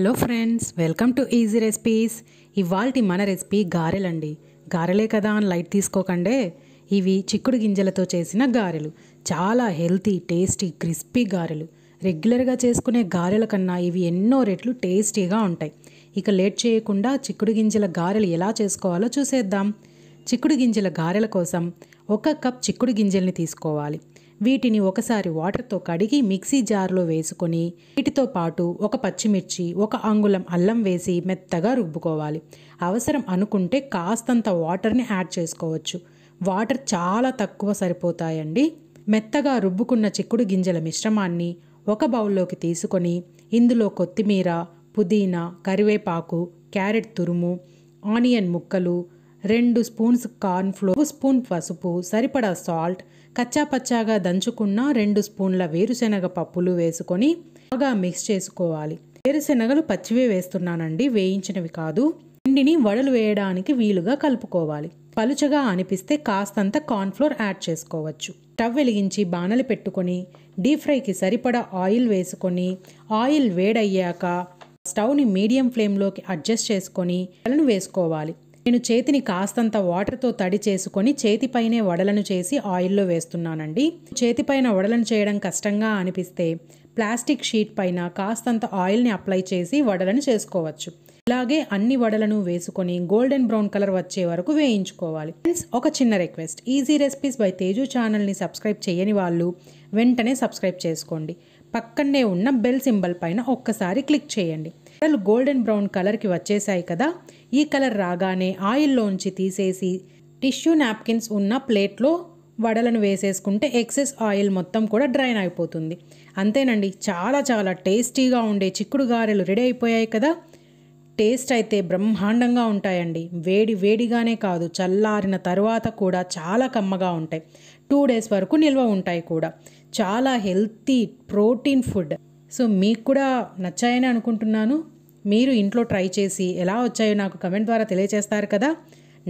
hello friends welcome to easy recipes ఇవాళ మన recipe గారెలండి గారెలే కదా అని లైట్ తీసుకోకండే ఇవి చిక్కుడు గింజలతో చేసిన గారెలు చాలా హెల్తీ టేస్టీ క్రిస్పీ గారెలు రెగ్యులర్గా చేసుకునే గారెల కన్నా ఇవి ఎన్నో రెట్లు టేస్టీగా ఉంటాయి ఇక లేట్ చేయకుండా చిక్కుడు గింజల గారెలు ఎలా చేసుకోవాలో చూసేద్దాం చిక్కుడు గింజల గారెల కోసం ఒక కప్ చిక్కుడు గింజల్ని తీసుకోవాలి వీటిని ఒకసారి వాటర్తో కడిగి మిక్సీ జార్లో వేసుకొని వీటితో పాటు ఒక పచ్చిమిర్చి ఒక అంగుళం అల్లం వేసి మెత్తగా రుబ్బుకోవాలి అవసరం అనుకుంటే కాస్తంత వాటర్ని యాడ్ చేసుకోవచ్చు వాటర్ చాలా తక్కువ సరిపోతాయండి మెత్తగా రుబ్బుకున్న చిక్కుడు గింజల మిశ్రమాన్ని ఒక బౌల్లోకి తీసుకొని ఇందులో కొత్తిమీర పుదీనా కరివేపాకు క్యారెట్ తురుము ఆనియన్ ముక్కలు రెండు స్పూన్స్ కార్న్ఫ్లోర్ స్పూన్ పసుపు సరిపడా సాల్ట్ కచ్చాపచ్చాగా దంచుకున్న రెండు స్పూన్ల వేరుశనగ పప్పులు వేసుకొని బాగా మిక్స్ చేసుకోవాలి వేరుశనగలు పచ్చివే వేస్తున్నానండి వేయించినవి కాదు పిండిని వడలు వేయడానికి వీలుగా కలుపుకోవాలి పలుచగా అనిపిస్తే కాస్తంత కార్న్ఫ్లోర్ యాడ్ చేసుకోవచ్చు టవ్ వెలిగించి బాణలు పెట్టుకొని డీప్ ఫ్రైకి సరిపడా ఆయిల్ వేసుకొని ఆయిల్ వేడయ్యాక స్టవ్ని మీడియం ఫ్లేమ్లోకి అడ్జస్ట్ చేసుకొని వేసుకోవాలి నేను చేతిని కాస్తంత వాటర్తో తడి చేసుకొని చేతిపైనే వడలను చేసి ఆయిల్లో వేస్తున్నానండి చేతిపైన వడలను చేయడం కష్టంగా అనిపిస్తే ప్లాస్టిక్ షీట్ పైన కాస్తంత ఆయిల్ని అప్లై చేసి వడలను చేసుకోవచ్చు ఇలాగే అన్ని వడలను వేసుకొని గోల్డెన్ బ్రౌన్ కలర్ వచ్చే వరకు వేయించుకోవాలి ఫ్రెండ్స్ ఒక చిన్న request easy recipes by Teju ఛానల్ని సబ్స్క్రైబ్ చేయని వాళ్ళు వెంటనే సబ్స్క్రైబ్ చేసుకోండి పక్కనే ఉన్న బెల్ సింబల్ పైన ఒక్కసారి క్లిక్ చేయండి బెల్ గోల్డెన్ బ్రౌన్ కలర్కి వచ్చేసాయి కదా ఈ కలర్ రాగానే ఆయిల్లోంచి తీసేసి టిష్యూ నాప్కిన్స్ ఉన్న ప్లేట్లో వడలను వేసేసుకుంటే ఎక్సెస్ ఆయిల్ మొత్తం కూడా డ్రైన్ అయిపోతుంది అంతేనండి చాలా చాలా టేస్టీగా ఉండే చిక్కుడు గారెలు రెడీ అయిపోయాయి కదా టేస్ట్ అయితే బ్రహ్మాండంగా ఉంటాయండి వేడి వేడిగానే కాదు చల్లారిన తర్వాత కూడా చాలా కమ్మగా ఉంటాయి టూ డేస్ వరకు నిల్వ ఉంటాయి కూడా చాలా హెల్తీ ప్రోటీన్ ఫుడ్ సో మీకు కూడా నచ్చాయని అనుకుంటున్నాను మీరు ఇంట్లో ట్రై చేసి ఎలా వచ్చాయో నాకు కమెంట్ ద్వారా తెలియజేస్తారు కదా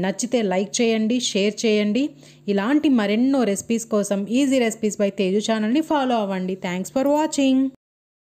నచ్చితే లైక్ చేయండి షేర్ చేయండి ఇలాంటి మరెన్నో రెసిపీస్ కోసం ఈజీ రెసిపీస్ బై తేజు ఛానల్ని ఫాలో అవ్వండి థ్యాంక్స్ ఫర్ వాచింగ్